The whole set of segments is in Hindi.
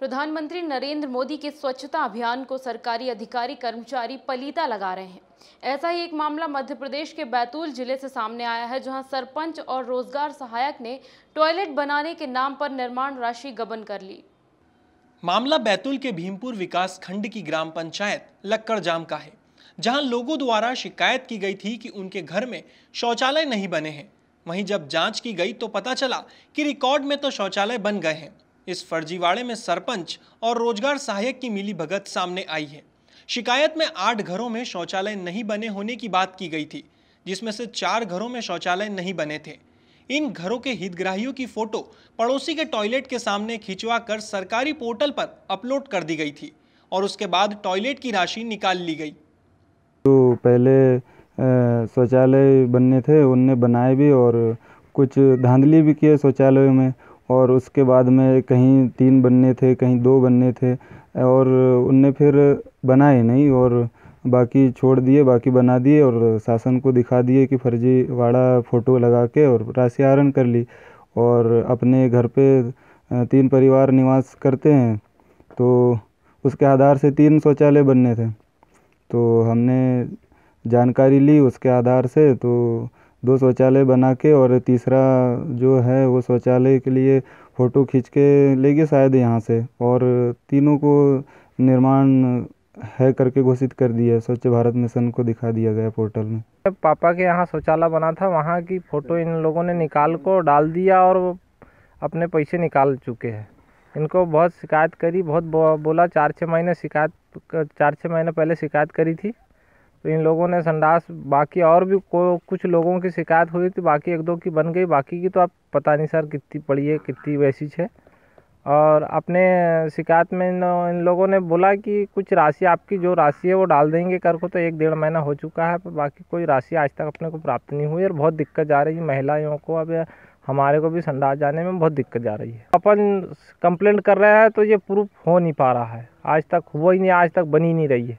प्रधानमंत्री नरेंद्र मोदी के स्वच्छता अभियान को सरकारी अधिकारी कर्मचारी पलीता लगा रहे हैं ऐसा ही एक मामला मध्य प्रदेश के बैतूल जिले से सामने आया है जहां सरपंच और रोजगार सहायक ने टॉयलेट बनाने के नाम पर निर्माण राशि गबन कर ली मामला बैतूल के भीमपुर विकास खंड की ग्राम पंचायत लक्कड़ जाम का है जहां लोगों द्वारा शिकायत की गई थी कि उनके घर में शौचालय नहीं बने हैं वहीं जब जांच की गई तो पता चला कि रिकॉर्ड में तो शौचालय बन गए हैं इस फर्जीवाड़े में सरपंच और रोजगार सहायक की मिली भगत सामने आई है शिकायत में आठ घरों में शौचालय नहीं बने होने की बात की गई थी जिसमें से चार घरों में शौचालय नहीं बने थे इन घरों के हितग्राहियों की फोटो पड़ोसी के टॉयलेट के सामने खिंचवा कर सरकारी पोर्टल पर अपलोड कर दी गई थी और उसके बाद टॉयलेट की राशि निकाल ली गई तो पहले शौचालय बनने थे उनने बनाए भी और कुछ धांधली भी किए शौचालयों में और उसके बाद में कहीं तीन बनने थे कहीं दो बनने थे और उनने फिर बनाए नहीं और बाकी छोड़ दिए बाकी बना दिए और शासन को दिखा दिए कि फर्जीवाड़ा फ़ोटो लगा के और राशि आहरण कर ली और अपने घर पे तीन परिवार निवास करते हैं तो उसके आधार से तीन शौचालय बनने थे तो हमने जानकारी ली उसके आधार से तो दो शौचालय बना के और तीसरा जो है वो शौचालय के लिए फ़ोटो खींच के ले गए शायद यहाँ से और तीनों को निर्माण है करके घोषित कर दिया स्वच्छ भारत मिशन को दिखा दिया गया पोर्टल में जब पापा के यहाँ शौचालय बना था वहाँ की फ़ोटो इन लोगों ने निकाल को डाल दिया और अपने पैसे निकाल चुके हैं इनको बहुत शिकायत करी बहुत बोला चार छः महीने शिकायत चार छः महीने पहले शिकायत करी थी तो इन लोगों ने संडास बाकी और भी को कुछ लोगों की शिकायत हुई थी बाकी एक दो की बन गई बाकी की तो आप पता नहीं सर कितनी पड़ी है कितनी वैसी है और अपने शिकायत में इन, इन लोगों ने बोला कि कुछ राशि आपकी जो राशि है वो डाल देंगे कर को तो एक डेढ़ महीना हो चुका है पर बाकी कोई राशि आज तक अपने को प्राप्त नहीं हुई और बहुत दिक्कत जा रही है महिलाओं को अब हमारे को भी संडास जाने में बहुत दिक्कत जा रही है अपन कंप्लेंट कर रहे हैं तो ये प्रूफ हो नहीं पा रहा है आज तक हुआ ही नहीं आज तक बनी नहीं रही है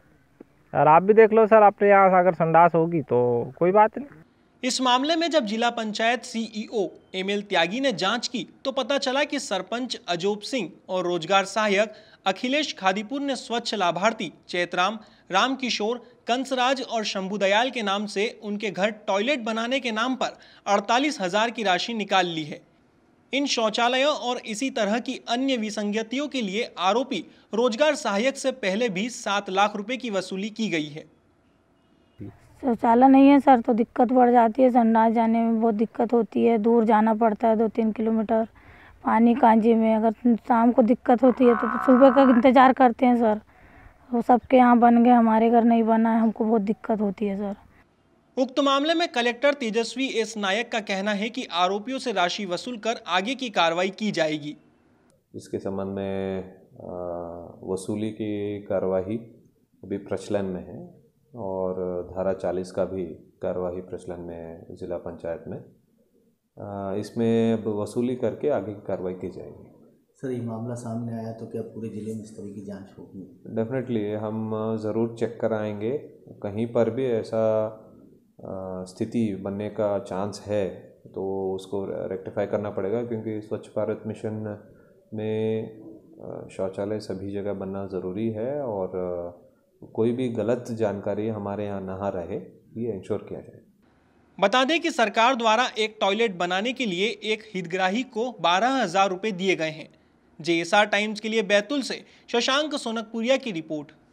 और आप भी देख लो सर आपके यहाँ अगर संडास होगी तो कोई बात नहीं इस मामले में जब जिला पंचायत सीईओ एमएल त्यागी ने जांच की तो पता चला कि सरपंच अजोब सिंह और रोजगार सहायक अखिलेश खादीपुर ने स्वच्छ लाभार्थी चैतराम रामकिशोर कंसराज और शंभु दयाल के नाम से उनके घर टॉयलेट बनाने के नाम पर अड़तालीस हजार की राशि निकाल ली है इन शौचालयों और इसी तरह की अन्य विसंगतियों के लिए आरोपी रोजगार सहायक से पहले भी सात लाख रुपए की वसूली की गई है शौचालय नहीं है सर तो दिक्कत बढ़ जाती है संडास जाने में बहुत दिक्कत होती है दूर जाना पड़ता है दो तीन किलोमीटर पानी कांजी में अगर शाम को दिक्कत होती है तो, तो सुबह का इंतज़ार करते हैं सर वो सबके यहाँ बन गए हमारे घर नहीं बना है हमको बहुत दिक्कत होती है सर उक्त मामले में कलेक्टर तेजस्वी एस नायक का कहना है कि आरोपियों से राशि वसूल कर आगे की कार्रवाई की जाएगी इसके संबंध में वसूली की कार्यवाही अभी प्रचलन में है और धारा 40 का भी कार्यवाही प्रचलन में है जिला पंचायत में इसमें वसूली करके आगे की कार्रवाई की जाएगी सर ये मामला सामने आया तो क्या पूरे ज़िले में इस तरह की जांच होगी डेफिनेटली हम ज़रूर चेक कराएंगे कहीं पर भी ऐसा स्थिति बनने का चांस है तो उसको रेक्टिफाई करना पड़ेगा क्योंकि स्वच्छ भारत मिशन में शौचालय सभी जगह बनना ज़रूरी है और कोई भी गलत जानकारी हमारे यहाँ ना रहे ये इंश्योर किया जाए बता दें कि सरकार द्वारा एक टॉयलेट बनाने के लिए एक हितग्राही को बारह हजार रुपये दिए गए हैं जे टाइम्स के लिए बैतूल से शशांक सोनकपुरिया की रिपोर्ट